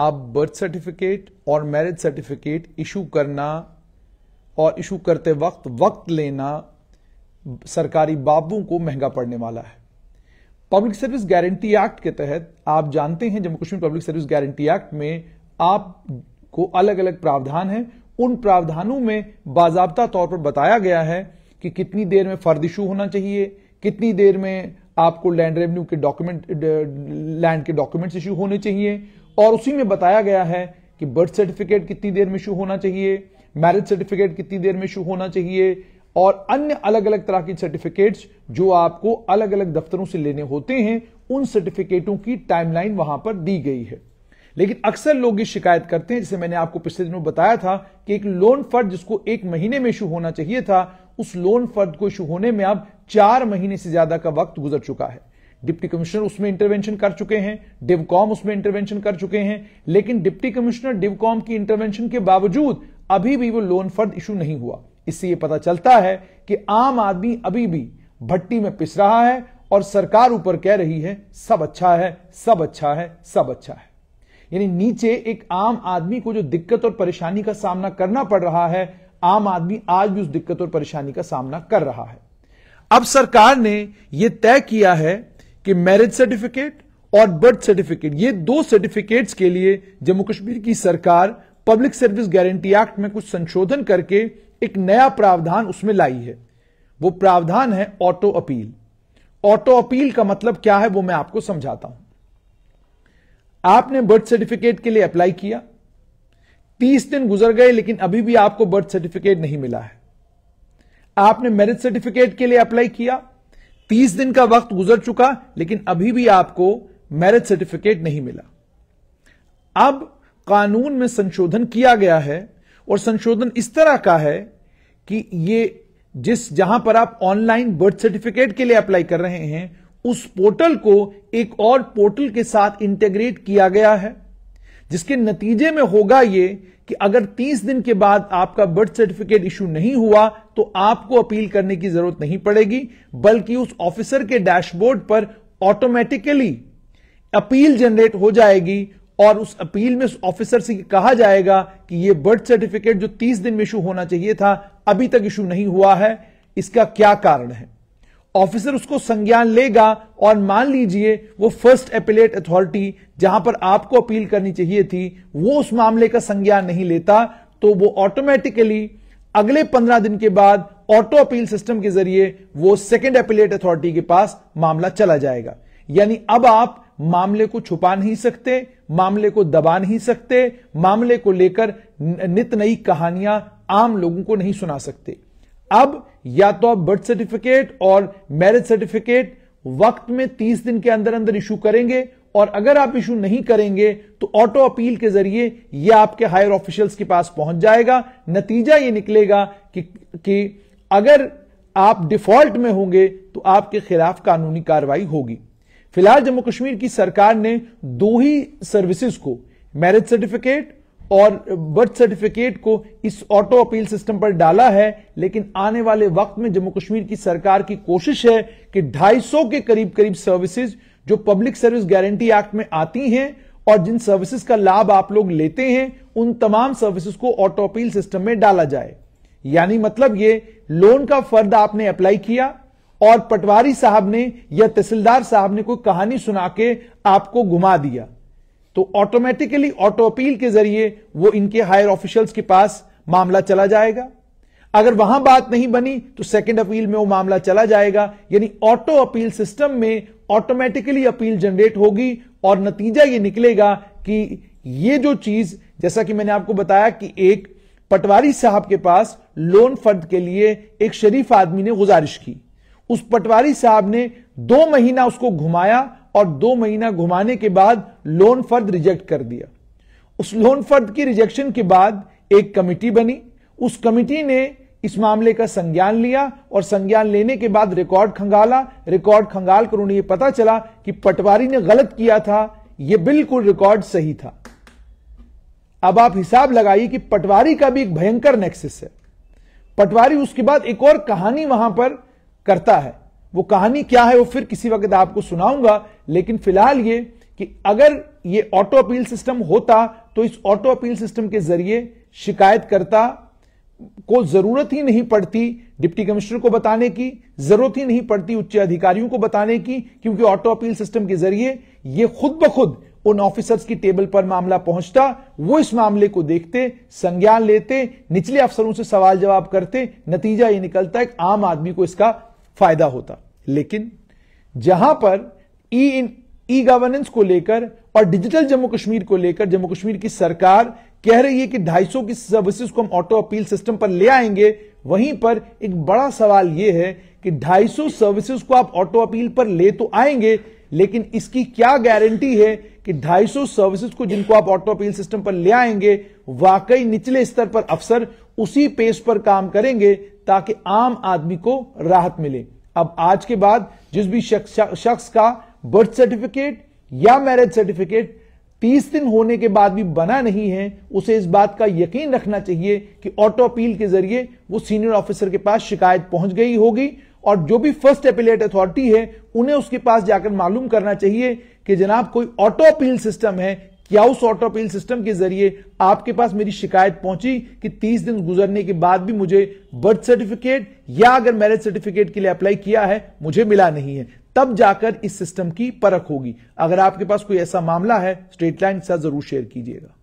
आप birth certificate और marriage certificate issue करना और इशू करते वक्त वक्त लेना सरकारी बाबू को महंगा पड़ने वाला है पब्लिक सर्विस गारंटी एक्ट के तहत आप जानते हैं Jammu Kashmir public service guarantee act में आपको अलग अलग प्रावधान है उन प्रावधानों में बाजाबता तौर पर बताया गया है कि कितनी देर में फर्द इशू होना चाहिए कितनी देर में आपको लैंड रेवेन्यू के डॉक्यूमेंट लैंड के डॉक्यूमेंट्स इशू होने चाहिए और उसी में बताया गया है कि बर्थ सर्टिफिकेट कितनी देर में इशू होना चाहिए मैरिज सर्टिफिकेट कितनी देर में इशू होना चाहिए और अन्य अलग अलग तरह की सर्टिफिकेट्स जो आपको अलग अलग दफ्तरों से लेने होते हैं उन सर्टिफिकेटों की टाइमलाइन वहां पर दी गई है लेकिन अक्सर लोग ये शिकायत करते हैं जैसे मैंने आपको पिछले दिनों बताया था कि एक लोन फर्द जिसको एक महीने में इशू होना चाहिए था उस लोन फर्द को इशू होने में अब चार महीने से ज्यादा का वक्त गुजर चुका है डिप्टी कमिश्नर उसमें इंटरवेंशन कर चुके हैं डिवकॉम उसमें इंटरवेंशन कर चुके हैं लेकिन डिप्टी कमिश्नर डिवकॉम की इंटरवेंशन के बावजूद अभी भी वो लोन फर्द इशू नहीं हुआ इससे ये पता चलता है कि आम आदमी अभी भी भट्टी में पिस रहा है और सरकार ऊपर कह रही है सब अच्छा है सब अच्छा है सब अच्छा है यानी नीचे एक आम आदमी को जो दिक्कत और परेशानी का सामना करना पड़ रहा है आम आदमी आज भी उस दिक्कत और परेशानी का सामना कर रहा है अब सरकार ने यह तय किया है कि मैरिज सर्टिफिकेट और बर्थ सर्टिफिकेट ये दो सर्टिफिकेट्स के लिए जम्मू कश्मीर की सरकार पब्लिक सर्विस गारंटी एक्ट में कुछ संशोधन करके एक नया प्रावधान उसमें लाई है वो प्रावधान है ऑटो अपील ऑटो अपील का मतलब क्या है वो मैं आपको समझाता हूं आपने बर्थ सर्टिफिकेट के लिए अप्लाई किया तीस दिन गुजर गए लेकिन अभी भी आपको बर्थ सर्टिफिकेट नहीं मिला है आपने मैरिज सर्टिफिकेट के लिए अप्लाई किया तीस दिन का वक्त गुजर चुका लेकिन अभी भी आपको मैरिज सर्टिफिकेट नहीं मिला अब कानून में संशोधन किया गया है और संशोधन इस तरह का है कि ये जिस जहां पर आप ऑनलाइन बर्थ सर्टिफिकेट के लिए अप्लाई कर रहे हैं उस पोर्टल को एक और पोर्टल के साथ इंटेग्रेट किया गया है जिसके नतीजे में होगा ये कि अगर 30 दिन के बाद आपका बर्थ सर्टिफिकेट इशू नहीं हुआ तो आपको अपील करने की जरूरत नहीं पड़ेगी बल्कि उस ऑफिसर के डैशबोर्ड पर ऑटोमेटिकली अपील जनरेट हो जाएगी और उस अपील में उस ऑफिसर से कहा जाएगा कि यह बर्थ सर्टिफिकेट जो 30 दिन में इशू होना चाहिए था अभी तक इशू नहीं हुआ है इसका क्या कारण है ऑफिसर उसको संज्ञान लेगा और मान लीजिए वो फर्स्ट एपिलेट अथॉरिटी जहां पर आपको अपील करनी चाहिए थी वो उस मामले का संज्ञान नहीं लेता तो वो ऑटोमेटिकली अगले पंद्रह दिन के बाद ऑटो अपील सिस्टम के जरिए वो सेकेंड एपिलेट अथॉरिटी के पास मामला चला जाएगा यानी अब आप मामले को छुपा नहीं सकते मामले को दबा नहीं सकते मामले को लेकर नित नई कहानियां आम लोगों को नहीं सुना सकते अब या तो आप बर्थ सर्टिफिकेट और मैरिज सर्टिफिकेट वक्त में 30 दिन के अंदर अंदर इशू करेंगे और अगर आप इशू नहीं करेंगे तो ऑटो अपील के जरिए यह आपके हायर ऑफिशियल्स के पास पहुंच जाएगा नतीजा यह निकलेगा कि, कि अगर आप डिफॉल्ट में होंगे तो आपके खिलाफ कानूनी कार्रवाई होगी फिलहाल जम्मू कश्मीर की सरकार ने दो ही सर्विसेज को मैरिज सर्टिफिकेट और बर्थ सर्टिफिकेट को इस ऑटो अपील सिस्टम पर डाला है लेकिन आने वाले वक्त में जम्मू कश्मीर की सरकार की कोशिश है कि 250 के करीब करीब सर्विसेज जो पब्लिक सर्विस गारंटी एक्ट में आती हैं और जिन सर्विसेज का लाभ आप लोग लेते हैं उन तमाम सर्विसेज को ऑटो अपील सिस्टम में डाला जाए यानी मतलब ये लोन का फर्द आपने अप्लाई किया और पटवारी साहब ने या तहसीलदार साहब ने कोई कहानी सुना के आपको घुमा दिया तो ऑटोमेटिकली ऑटो अपील के जरिए वो इनके हायर ऑफिशियल्स के पास मामला चला जाएगा अगर वहां बात नहीं बनी तो सेकंड अपील में वो मामला चला जाएगा यानी ऑटो अपील सिस्टम में ऑटोमेटिकली अपील जनरेट होगी और नतीजा ये निकलेगा कि ये जो चीज जैसा कि मैंने आपको बताया कि एक पटवारी साहब के पास लोन फर्द के लिए एक शरीफ आदमी ने गुजारिश की उस पटवारी साहब ने दो महीना उसको घुमाया और दो महीना घुमाने के बाद लोन फर्द रिजेक्ट कर दिया उस लोन फर्द की रिजेक्शन के बाद एक कमिटी बनी उस कमिटी ने इस मामले का संज्ञान लिया और संज्ञान लेने के बाद रिकॉर्ड खंगाला रिकॉर्ड खंगाल कर उन्हें यह पता चला कि पटवारी ने गलत किया था यह बिल्कुल रिकॉर्ड सही था अब आप हिसाब लगाइए कि पटवारी का भी एक भयंकर नेक्सिस है पटवारी उसके बाद एक और कहानी वहां पर करता है वो कहानी क्या है वो फिर किसी वक्त आपको सुनाऊंगा लेकिन फिलहाल ये कि अगर ये ऑटो अपील सिस्टम होता तो इस ऑटो अपील सिस्टम के जरिए शिकायतकर्ता को जरूरत ही नहीं पड़ती डिप्टी कमिश्नर को बताने की जरूरत ही नहीं पड़ती उच्च अधिकारियों को बताने की क्योंकि ऑटो अपील सिस्टम के जरिए यह खुद ब खुद उन ऑफिसर्स की टेबल पर मामला पहुंचता वो इस मामले को देखते संज्ञान लेते निचले अफसरों से सवाल जवाब करते नतीजा ये निकलता एक आम आदमी को इसका फायदा होता लेकिन जहां पर ई इन ई गवर्नेंस को लेकर और डिजिटल जम्मू कश्मीर को लेकर जम्मू कश्मीर की सरकार कह रही है कि ढाई सौ की सर्विसेज को हम ऑटो अपील सिस्टम पर ले आएंगे वहीं पर एक बड़ा सवाल यह है कि ढाई सौ सर्विसेज को आप ऑटो अपील पर ले तो आएंगे लेकिन इसकी क्या गारंटी है कि ढाई सौ सर्विसेज को जिनको आप ऑटो अपील सिस्टम पर ले आएंगे वाकई निचले स्तर पर अफसर उसी पेस पर काम करेंगे ताकि आम आदमी को राहत मिले अब आज के बाद जिस भी शख्स का बर्थ सर्टिफिकेट या मैरिज सर्टिफिकेट तीस दिन होने के बाद भी बना नहीं है उसे इस बात का यकीन रखना चाहिए कि ऑटो अपील के जरिए वो सीनियर ऑफिसर के पास शिकायत पहुंच गई होगी और जो भी फर्स्ट अपीलेट अथॉरिटी है उन्हें उसके पास जाकर मालूम करना चाहिए कि जनाब कोई ऑटो अपील सिस्टम है क्याउस ऑटो अपील सिस्टम के जरिए आपके पास मेरी शिकायत पहुंची कि 30 दिन गुजरने के बाद भी मुझे बर्थ सर्टिफिकेट या अगर मैरिज सर्टिफिकेट के लिए अप्लाई किया है मुझे मिला नहीं है तब जाकर इस सिस्टम की परख होगी अगर आपके पास कोई ऐसा मामला है स्ट्रेट लाइन के साथ जरूर शेयर कीजिएगा